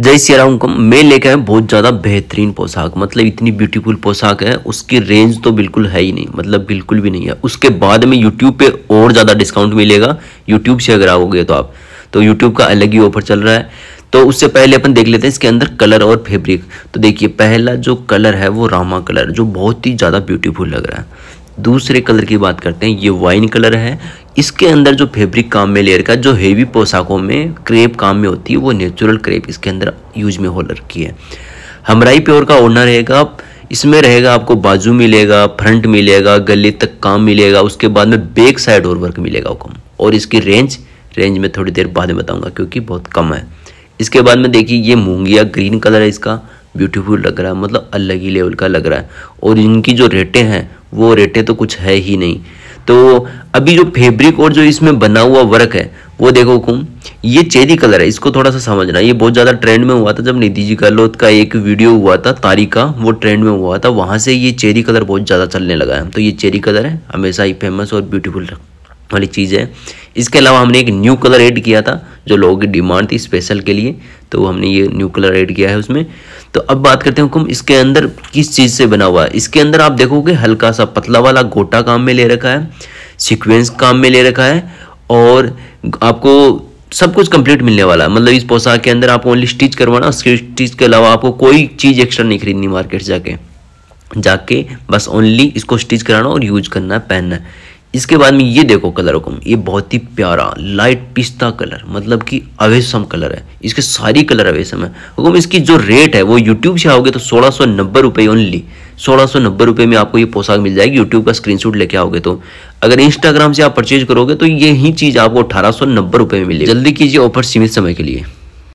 जय सिया राम को मैं लेके आया बहुत ज़्यादा बेहतरीन पोशाक मतलब इतनी ब्यूटीफुल पोशाक है उसकी रेंज तो बिल्कुल है ही नहीं मतलब बिल्कुल भी नहीं है उसके बाद में यूट्यूब पे और ज़्यादा डिस्काउंट मिलेगा यूट्यूब से अगर आओगे तो आप तो यूट्यूब का अलग ही ऑफर चल रहा है तो उससे पहले अपन देख लेते हैं इसके अंदर कलर और फेब्रिक तो देखिए पहला जो कलर है वो रामा कलर जो बहुत ही ज़्यादा ब्यूटीफुल लग रहा है दूसरे कलर की बात करते हैं ये वाइन कलर है इसके अंदर जो फैब्रिक काम में लेयर का जो हेवी पोशाकों में क्रेप काम में होती है वो नेचुरल क्रेप इसके अंदर यूज में हो रखी है हमराई प्योर का ओनर रहेगा इसमें रहेगा आपको बाजू मिलेगा फ्रंट मिलेगा गले तक काम मिलेगा उसके बाद में बैक साइड और वर्क मिलेगा आपको और इसकी रेंज रेंज में थोड़ी देर बाद में बताऊंगा क्योंकि बहुत कम है इसके बाद में देखिए ये मूंगिया ग्रीन कलर है इसका ब्यूटीफुल लग रहा है मतलब अलग ही लेवल का लग रहा है और इनकी जो रेटें हैं वो रेटें तो कुछ है ही नहीं तो अभी जो फैब्रिक और जो इसमें बना हुआ वर्क है वो देखो कुम ये चेरी कलर है इसको थोड़ा सा समझना ये बहुत ज़्यादा ट्रेंड में हुआ था जब नीति जी गहलोत का एक वीडियो हुआ था तारी का वो ट्रेंड में हुआ था वहाँ से ये चेरी कलर बहुत ज़्यादा चलने लगा है तो ये चेरी कलर है हमेशा ही फेमस और ब्यूटीफुल वाली चीज़ है इसके अलावा हमने एक न्यू कलर एड किया था जो लोगों की डिमांड थी स्पेशल के लिए तो हमने ये न्यू कलर ऐड किया है उसमें तो अब बात करते हैं हुकुम इसके अंदर किस चीज़ से बना हुआ है इसके अंदर आप देखोगे हल्का सा पतला वाला गोटा काम में ले रखा है सिक्वेंस काम में ले रखा है और आपको सब कुछ कंप्लीट मिलने वाला है मतलब इस पोशाक के अंदर आपको ओनली स्टिच करवाना स्टिच के अलावा आपको कोई चीज़ एक्स्ट्रा नहीं खरीदनी मार्केट जाके जाके बस ओनली इसको स्टिच कराना और यूज करना है पहनना इसके बाद में ये देखो कलर को ये बहुत ही प्यारा लाइट पिस्ता कलर मतलब कि अवेसम कलर है इसके सारी कलर अवेसम है हुकुम इसकी जो रेट है वो यूट्यूब से आओगे तो सोलह सौ नब्बे रुपये ओनली सोलह सौ नब्बे रुपये में आपको ये पोशाक मिल जाएगी यूट्यूब का स्क्रीनशॉट लेके आओगे तो अगर इंस्टाग्राम से आप परचेज करोगे तो यही चीज़ आपको अठारह सौ नब्बे रुपये में मिलेगी जल्दी कीजिए ऑफर सीमित समय के लिए